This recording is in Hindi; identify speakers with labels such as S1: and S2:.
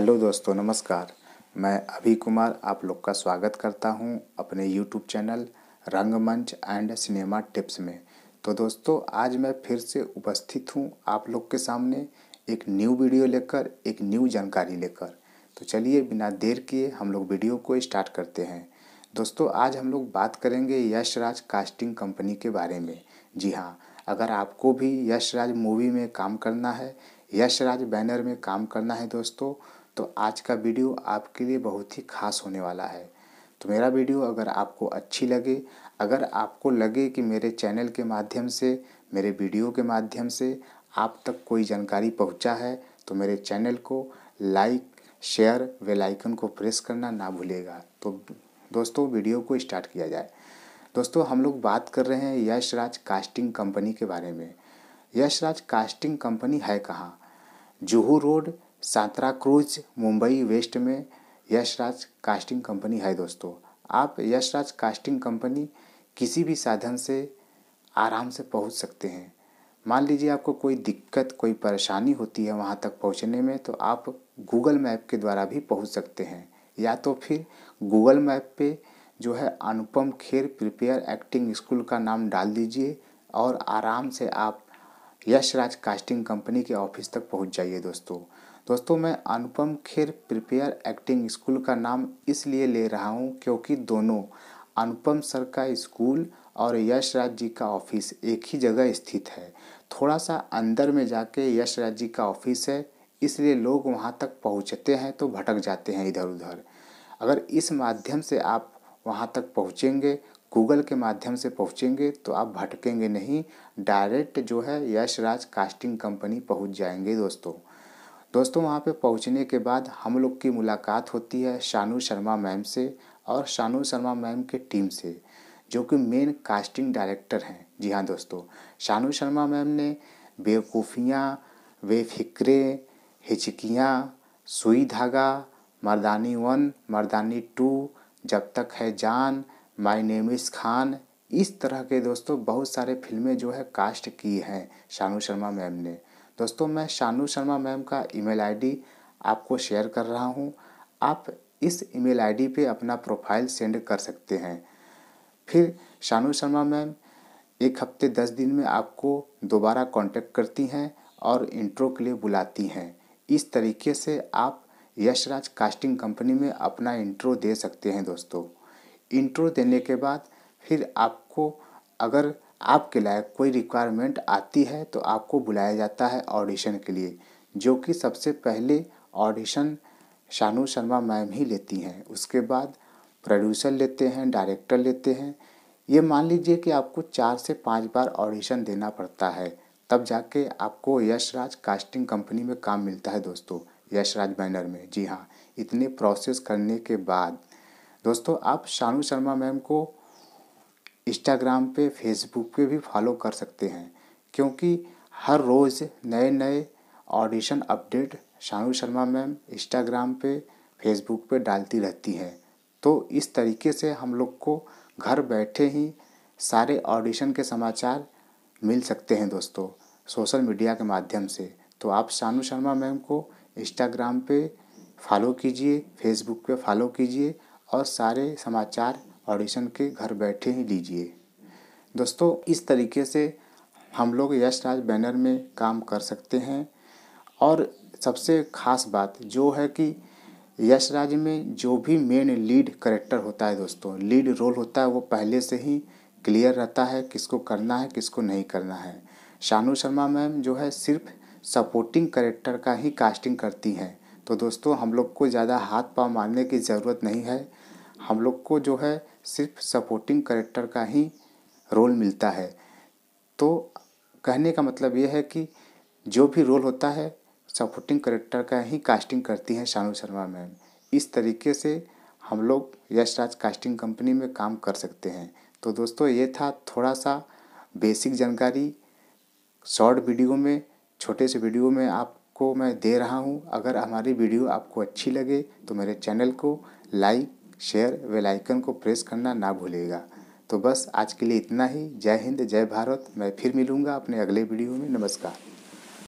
S1: हेलो दोस्तों नमस्कार मैं अभी कुमार आप लोग का स्वागत करता हूं अपने YouTube channel Rangmanch and cinema tips में तो दोस्तों आज मैं फिर से उपस्थित हूं आप लोग के सामने एक न्यू वीडियो लेकर एक न्यू जानकारी लेकर तो चलिए बिना देर किए हम लोग वीडियो को स्टार्ट करते हैं दोस्तों आज हम लोग बात करेंगे यश राज कास्टिंग कंपनी के बारे में जी हाँ अगर आपको भी यशराज मूवी में काम करना है यशराज बैनर में काम करना है दोस्तों तो आज का वीडियो आपके लिए बहुत ही खास होने वाला है तो मेरा वीडियो अगर आपको अच्छी लगे अगर आपको लगे कि मेरे चैनल के माध्यम से मेरे वीडियो के माध्यम से आप तक कोई जानकारी पहुंचा है तो मेरे चैनल को लाइक शेयर वेलाइकन को प्रेस करना ना भूलेगा तो दोस्तों वीडियो को स्टार्ट किया जाए दोस्तों हम लोग बात कर रहे हैं यशराज कास्टिंग कंपनी के बारे में यश राज कास्टिंग कंपनी है कहाँ Juhu road Santacruz Mumbai west में यशराज कास्टिंग कंपनी है दोस्तों आप यशराज कास्टिंग कंपनी किसी भी साधन से आराम से पहुंच सकते हैं मान लीजिए आपको कोई दिक्कत कोई परेशानी होती है वहाँ तक पहुँचने में तो आप गूगल मैप के द्वारा भी पहुँच सकते हैं या तो फिर गूगल मैप पे जो है Anupam Kher prepare acting school का नाम डाल दीजिए और आराम से आप यशराज कास्टिंग कंपनी के ऑफिस तक पहुँच जाइए दोस्तों दोस्तों मैं Anupam Kher prepare acting school का नाम इसलिए ले रहा हूँ क्योंकि दोनों अनुपम सर का स्कूल और यश राज जी का ऑफिस एक ही जगह स्थित है थोड़ा सा अंदर में जाके यश राज जी का ऑफिस है इसलिए लोग वहाँ तक पहुँचते हैं तो भटक जाते हैं इधर उधर अगर इस माध्यम से आप वहाँ तक पहुँचेंगे गूगल के माध्यम से पहुँचेंगे तो आप भटकेंगे नहीं डायरेक्ट जो है यश राज कास्टिंग कंपनी पहुँच जाएंगे दोस्तों दोस्तों वहाँ पे पहुँचने के बाद हम लोग की मुलाकात होती है शानू शर्मा मैम से और शानू शर्मा मैम के टीम से जो कि मेन कास्टिंग डायरेक्टर हैं जी हाँ दोस्तों शानू शर्मा मैम ने बेवकूफ़ियाँ बेफिक्रे हिचकियाँ सुई धागा मर्दानी वन मर्दानी टू जब तक है जान माई नेम इज़ खान इस तरह के दोस्तों बहुत सारे फिल्में जो है कास्ट की हैं शानू शर्मा मैम ने दोस्तों मैं शानू शर्मा मैम का ईमेल आईडी आपको शेयर कर रहा हूँ आप इस ईमेल आईडी पे अपना प्रोफाइल सेंड कर सकते हैं फिर शानू शर्मा मैम एक हफ्ते दस दिन में आपको दोबारा कांटेक्ट करती हैं और इंट्रो के लिए बुलाती हैं इस तरीके से आप यशराज कास्टिंग कंपनी में अपना इंट्रो दे सकते हैं दोस्तों इंट्रो देने के बाद फिर आपको अगर आपके लायक कोई रिक्वायरमेंट आती है तो आपको बुलाया जाता है ऑडिशन के लिए जो कि सबसे पहले ऑडिशन शानू शर्मा मैम ही लेती हैं उसके बाद प्रोड्यूसर लेते हैं डायरेक्टर लेते हैं ये मान लीजिए कि आपको चार से पाँच बार ऑडिशन देना पड़ता है तब जाके आपको यशराज कास्टिंग कंपनी में काम मिलता है दोस्तों यशराज बैनर में जी हाँ इतने प्रोसेस करने के बाद दोस्तों आप शानू शर्मा मैम को इंस्टाग्राम पे फेसबुक पे भी फॉलो कर सकते हैं क्योंकि हर रोज़ नए नए audition update Shanu Sharma ma'am Instagram पे फेसबुक पे डालती रहती हैं तो इस तरीके से हम लोग को घर बैठे ही सारे ऑडिशन के समाचार मिल सकते हैं दोस्तों सोशल मीडिया के माध्यम से तो आप शानू शर्मा मैम को इंस्टाग्राम पे फॉलो कीजिए फेसबुक पे फॉलो कीजिए और सारे समाचार ऑडिशन के घर बैठे ही लीजिए दोस्तों इस तरीके से हम लोग यश राज बैनर में काम कर सकते हैं और सबसे खास बात जो है कि यश राज में जो भी मेन लीड करेक्टर होता है दोस्तों लीड रोल होता है वो पहले से ही क्लियर रहता है किसको करना है किसको नहीं करना है शानू शर्मा मैम जो है सिर्फ सपोर्टिंग करेक्टर का ही कास्टिंग करती हैं तो दोस्तों हम लोग को ज़्यादा हाथ पाँव मारने की ज़रूरत नहीं है हम लोग को जो है सिर्फ सपोर्टिंग करेक्टर का ही रोल मिलता है तो कहने का मतलब ये है कि जो भी रोल होता है सपोर्टिंग करेक्टर का ही कास्टिंग करती हैं शानू शर्मा मैम इस तरीके से हम लोग यश राज कास्टिंग कंपनी में काम कर सकते हैं तो दोस्तों ये था थोड़ा सा बेसिक जानकारी शॉर्ट वीडियो में छोटे से वीडियो में आपको मैं दे रहा हूँ अगर हमारी वीडियो आपको अच्छी लगे तो मेरे चैनल को लाइक शेयर वेल आइकन को प्रेस करना ना भूलिएगा तो बस आज के लिए इतना ही जय हिंद जय भारत मैं फिर मिलूँगा अपने अगले वीडियो में नमस्कार